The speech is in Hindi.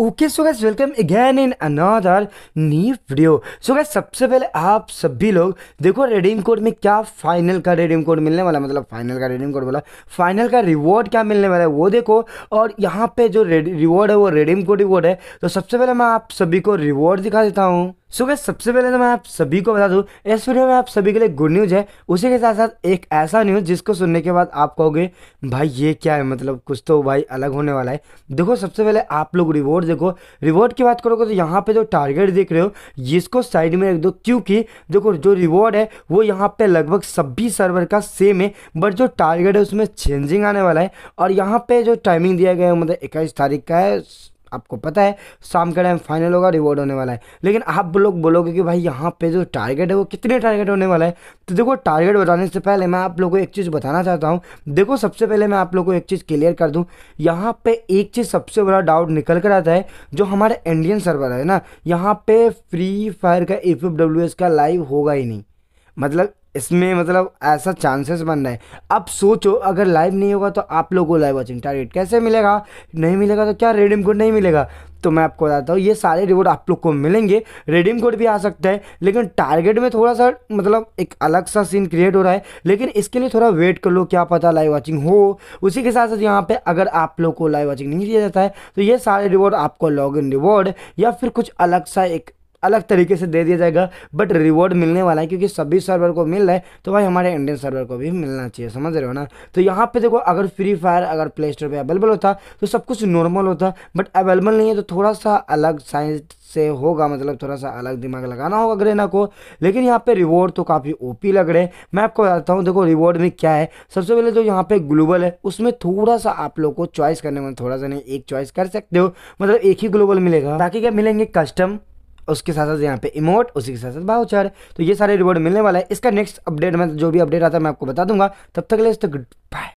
okay so guys welcome again in another new video so guys सबसे पहले आप सभी लोग देखो रेडीम कोड में क्या फाइनल का रेडीम कोड मिलने वाला मतलब फाइनल का रेडीम कोड बोला फाइनल का रिवॉर्ड क्या मिलने वाला है वो देखो और यहाँ पे जो रिवॉर्ड है वो रेडीम कोड रिवॉर्ड है तो सबसे पहले मैं आप सभी को रिवॉर्ड दिखा देता हूँ सो so, सबसे पहले तो मैं आप सभी को बता दूं इस वीडियो में आप सभी के लिए गुड न्यूज़ है उसी के साथ साथ एक ऐसा न्यूज़ जिसको सुनने के बाद आप कहोगे भाई ये क्या है मतलब कुछ तो भाई अलग होने वाला है देखो सबसे पहले आप लोग रिवॉर्ड देखो रिवॉर्ड की बात करोगे तो यहाँ पे जो टारगेट देख रहे हो इसको साइड में रख दो क्योंकि देखो जो रिवॉर्ड है वो यहाँ पर लगभग सभी सर्वर का सेम है बट जो टारगेट है उसमें चेंजिंग आने वाला है और यहाँ पर जो टाइमिंग दिया गया है मतलब इक्कीस तारीख का है आपको पता है शाम का टाइम फाइनल होगा रिवॉर्ड होने वाला है लेकिन आप लोग बोलोगे कि भाई यहाँ पे जो टारगेट है वो कितने टारगेट होने वाला है तो देखो टारगेट बताने से पहले मैं आप लोग को एक चीज़ बताना चाहता हूँ देखो सबसे पहले मैं आप लोग को एक चीज़ क्लियर कर दूँ यहाँ पर एक चीज़ सबसे बड़ा डाउट निकल कर आता है जो हमारे इंडियन सर्वर है ना यहाँ पर फ्री फायर का ए का लाइव होगा ही नहीं मतलब इसमें मतलब ऐसा चांसेस बन रहा है अब सोचो अगर लाइव नहीं होगा तो आप लोगों को लाइव वॉचिंग टारगेट कैसे मिलेगा नहीं मिलेगा तो क्या रेडिम कोड नहीं मिलेगा तो मैं आपको बताता हूँ ये सारे रिवॉर्ड आप लोग को मिलेंगे रेडिम कोड भी आ सकता है लेकिन टारगेट में थोड़ा सा मतलब एक अलग सा सीन क्रिएट हो रहा है लेकिन इसके लिए थोड़ा वेट कर लो क्या पता लाइव वॉचिंग हो उसी के साथ साथ यहाँ पर अगर आप लोग को लाइव वॉचिंग नहीं दिया जाता है तो ये सारे रिवॉर्ड आपको लॉग इन रिवॉर्ड या फिर कुछ अलग सा एक अलग तरीके से दे दिया जाएगा बट रिवॉर्ड मिलने वाला है क्योंकि सभी सर्वर को मिल रहा है तो भाई हमारे इंडियन सर्वर को भी मिलना चाहिए समझ रहे हो ना तो यहाँ पे देखो अगर फ्री फायर अगर प्ले स्टोर पर अवेलेबल होता तो सब कुछ नॉर्मल होता बट अवेलेबल नहीं है तो थोड़ा सा अलग साइंस से होगा मतलब थोड़ा सा अलग दिमाग लगाना होगा ग्रेना को लेकिन यहाँ पे रिवॉर्ड तो काफ़ी ओपी लग रहे हैं मैं आपको बताता हूँ देखो रिवॉर्ड में क्या है सबसे पहले जो तो यहाँ पे ग्लोबल है उसमें थोड़ा सा आप लोग को चॉइस करने में थोड़ा सा नहीं एक चॉइस कर सकते हो मतलब एक ही ग्लोबल मिलेगा बाकी क्या मिलेंगे कस्टम उसके साथ साथ यहाँ पे इमोट उसी के साथ साथ बाउचर तो ये सारे रिवॉर्ड मिलने वाला है इसका नेक्स्ट अपडेट में जो भी अपडेट आता है मैं आपको बता दूंगा तब तक ले तो गुड बाय